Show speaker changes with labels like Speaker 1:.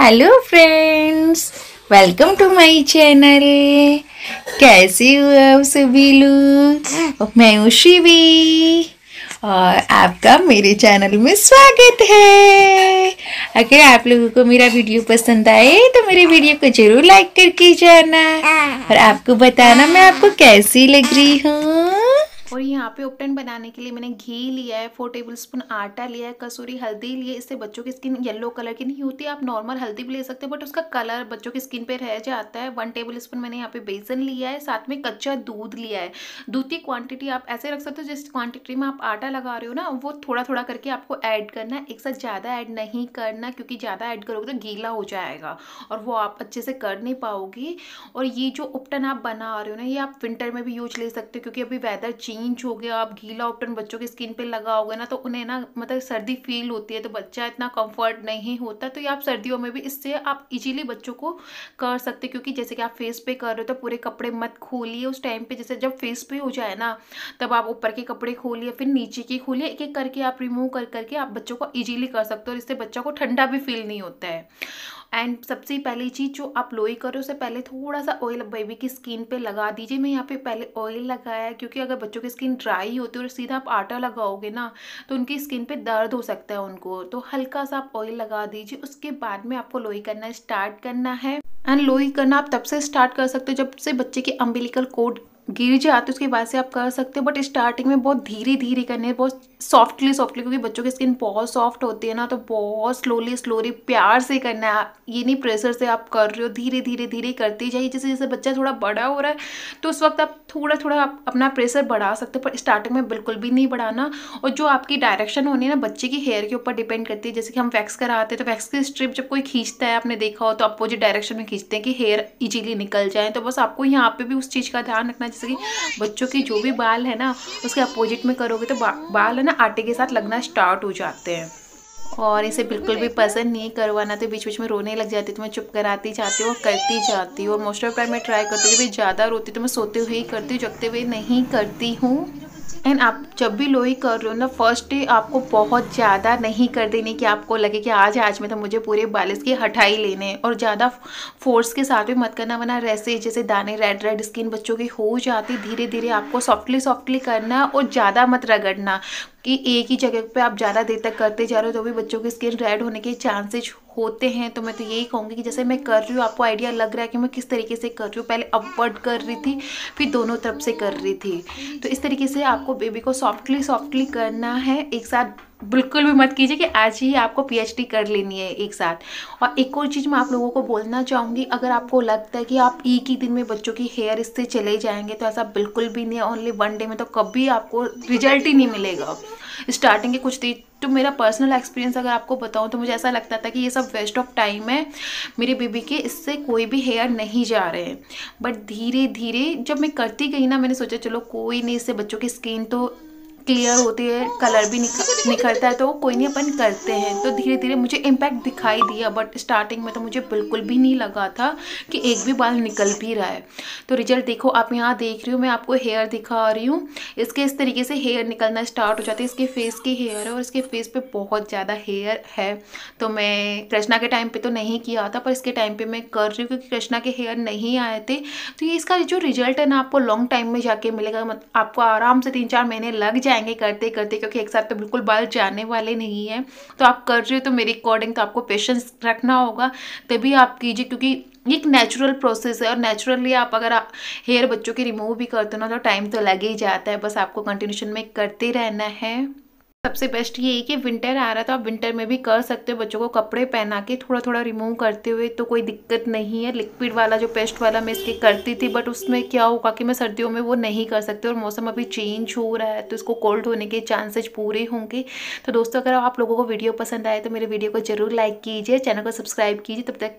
Speaker 1: hello friends welcome to my channel कैसे हो आप सभी लोग मैं हूँ शिवी और आपका मेरे चैनल में स्वागत है अगर आप लोगों को मेरा वीडियो पसंद आए तो मेरे वीडियो को जरूर लाइक करके जाना और आपको बताना मैं आपको कैसी लग रही हूँ और यहाँ पे उपटन बनाने के लिए मैंने घी लिया है फोर टेबल स्पून आटा लिया है कसूरी हल्दी लिए इससे बच्चों की स्किन येलो कलर की नहीं होती आप नॉर्मल हल्दी भी ले सकते हो बट उसका कलर बच्चों की स्किन पे रह जाता है वन टेबल स्पून मैंने यहाँ पे बेसन लिया है साथ में कच्चा दूध लिया है दूध की क्वांटिटी आप ऐसे रख सकते हो जिस क्वांटिटी में आप आटा लगा रहे हो ना वो थोड़ा थोड़ा करके आपको ऐड करना है एक साथ ज़्यादा ऐड नहीं करना क्योंकि ज़्यादा ऐड करोगे तो गीला हो जाएगा और वो आप अच्छे से कर नहीं पाओगी और ये जो उपटन आप बना रहे हो ना ये आप विंटर में भी यूज ले सकते हो क्योंकि अभी वेदर चेंज चेंज इंच हो गया आप गीला ऑप्टन बच्चों की स्किन पे लगाओगे ना तो उन्हें ना मतलब सर्दी फील होती है तो बच्चा इतना कंफर्ट नहीं होता तो ये आप सर्दियों में भी इससे आप इजीली बच्चों को कर सकते क्योंकि जैसे कि आप फेस पे कर रहे हो तो पूरे कपड़े मत खोलिए उस टाइम पर जैसे जब फेस पे हो जाए ना तब आप ऊपर के कपड़े खोलिए फिर नीचे के खोलिए एक एक करके आप रिमूव कर करके आप बच्चों को ईजिली कर सकते हो और इससे बच्चों को ठंडा भी फील नहीं होता है एंड सबसे पहली चीज़ जो आप लोई करो उससे पहले थोड़ा सा ऑयल बेबी की स्किन पे लगा दीजिए मैं यहाँ पे पहले ऑयल लगाया है क्योंकि अगर बच्चों की स्किन ड्राई होती है और सीधा आप आटा लगाओगे ना तो उनकी स्किन पे दर्द हो सकता है उनको तो हल्का सा आप ऑयल लगा दीजिए उसके बाद में आपको लोई करना स्टार्ट करना है एंड लोई करना आप तब से स्टार्ट कर सकते हो जब से बच्चे की अम्बिलिकल कोड गिर जाए तो उसके बाद से आप कर सकते हो बट स्टार्टिंग में बहुत धीरे धीरे करने बहुत सॉफ्टली सॉफ्टली क्योंकि बच्चों की स्किन बहुत सॉफ्ट होती है ना तो बहुत स्लोली स्लोली प्यार से करना है ये नहीं प्रेशर से आप कर रहे हो धीरे धीरे धीरे करती जाइए जैसे जैसे बच्चा थोड़ा बड़ा हो रहा है तो उस वक्त आप थोड़ा थोड़ा आप अपना प्रेशर बढ़ा सकते हो पर स्टार्टिंग में बिल्कुल भी नहीं बढ़ाना और जो आपकी डायरेक्शन होनी है ना बच्चे की हेयर के ऊपर डिपेंड करती है जैसे कि हम वैक्स कराते हैं तो वैक्स की स्ट्रिप जब कोई खींचता है आपने देखा हो तो अपोजिट डायरेक्शन में खींचते हैं कि हेयर ईजिली निकल जाए तो बस आपको यहाँ पर भी उस चीज़ का ध्यान रखना जैसे कि बच्चों के जो भी बाल है ना उसके अपोजिट में करोगे तो बा, बाल है ना आटे के साथ लगना स्टार्ट हो जाते हैं और इसे बिल्कुल भी पसंद नहीं करवाना तो बीच बीच में रोने लग जाती तो मैं चुप कराती जाती हूँ और करती जाती हूँ मोस्ट ऑफ टाइम मैं ट्राई करती हूँ जब ज़्यादा रोती तो मैं सोते हुए ही करती हूँ जगते हुए नहीं करती हूँ एंड आप जब भी लोई कर रहे हो ना फर्स्ट डे आपको बहुत ज़्यादा नहीं कर देने कि आपको लगे कि आज आज में तो मुझे पूरे बालिस की हटाई लेने और ज़्यादा फोर्स के साथ भी मत करना वरना रैसे जैसे दाने रेड रेड स्किन बच्चों की हो जाती धीरे धीरे आपको सॉफ्टली सॉफ्टली करना और ज़्यादा मत रगड़ना कि एक ही जगह पे आप ज़्यादा देर तक करते जा रहे हो तो भी बच्चों की स्किन रेड होने के चांसेज होते हैं तो मैं तो यही कहूँगी कि जैसे मैं कर रही हूँ आपको आइडिया लग रहा है कि मैं किस तरीके से कर रही हूँ पहले अपवर्ड कर रही थी फिर दोनों तरफ से कर रही थी तो इस तरीके से आपको बेबी को सॉफ्टली सॉफ्टली करना है एक साथ बिल्कुल भी मत कीजिए कि आज ही आपको पीएचडी कर लेनी है एक साथ और एक और चीज़ मैं आप लोगों को बोलना चाहूँगी अगर आपको लगता है कि आप एक ही दिन में बच्चों की हेयर इससे चले जाएंगे तो ऐसा बिल्कुल भी नहीं है ओनली वन डे में तो कभी आपको रिजल्ट ही नहीं मिलेगा स्टार्टिंग के कुछ दिन तो मेरा पर्सनल एक्सपीरियंस अगर आपको बताऊँ तो मुझे ऐसा लगता था कि ये सब वेस्ट ऑफ टाइम है मेरे बेबी के इससे कोई भी हेयर नहीं जा रहे हैं बट धीरे धीरे जब मैं करती गई ना मैंने सोचा चलो कोई नहीं इससे बच्चों की स्किन तो क्लियर होती है कलर भी निखरता है तो कोई नहीं अपन करते हैं तो धीरे धीरे मुझे इम्पैक्ट दिखाई दिया बट स्टार्टिंग में तो मुझे बिल्कुल भी नहीं लगा था कि एक भी बाल निकल भी रहा है तो रिजल्ट देखो आप यहाँ देख रही हो मैं आपको हेयर दिखा रही हूँ इसके इस तरीके से हेयर निकलना स्टार्ट हो जाती है इसके फेस के हेयर है और इसके फेस पर बहुत ज़्यादा हेयर है तो मैं कृष्णा के टाइम पर तो नहीं किया था पर इसके टाइम पर मैं कर रही हूँ क्योंकि कृष्णा के हेयर नहीं आए थे तो ये इसका जो रिजल्ट है ना आपको लॉन्ग टाइम में जाके मिलेगा मत आपको आराम से तीन चार महीने लग जाए जाएंगे करते करते क्योंकि एक साथ तो बिल्कुल बाल जाने वाले नहीं हैं तो आप कर रहे हो तो मेरे अकॉर्डिंग तो आपको पेशेंस रखना होगा तभी आप कीजिए क्योंकि एक नेचुरल प्रोसेस है और नेचुरली आप अगर आप हेयर बच्चों के रिमूव भी करते हो ना तो टाइम तो लग ही जाता है बस आपको कंटिन्यूशन में करते रहना है सबसे बेस्ट ये है कि विंटर आ रहा था तो आप विंटर में भी कर सकते हो बच्चों को कपड़े पहना के थोड़ा थोड़ा रिमूव करते हुए तो कोई दिक्कत नहीं है लिक्विड वाला जो पेस्ट वाला मैं इसके करती थी बट उसमें क्या होगा कि मैं सर्दियों में वो नहीं कर सकती और मौसम अभी चेंज हो रहा है तो इसको कोल्ड होने के चांसेज पूरे होंगे तो दोस्तों अगर आप लोगों को वीडियो पसंद आए तो मेरे वीडियो को जरूर लाइक कीजिए चैनल को सब्सक्राइब कीजिए तब तक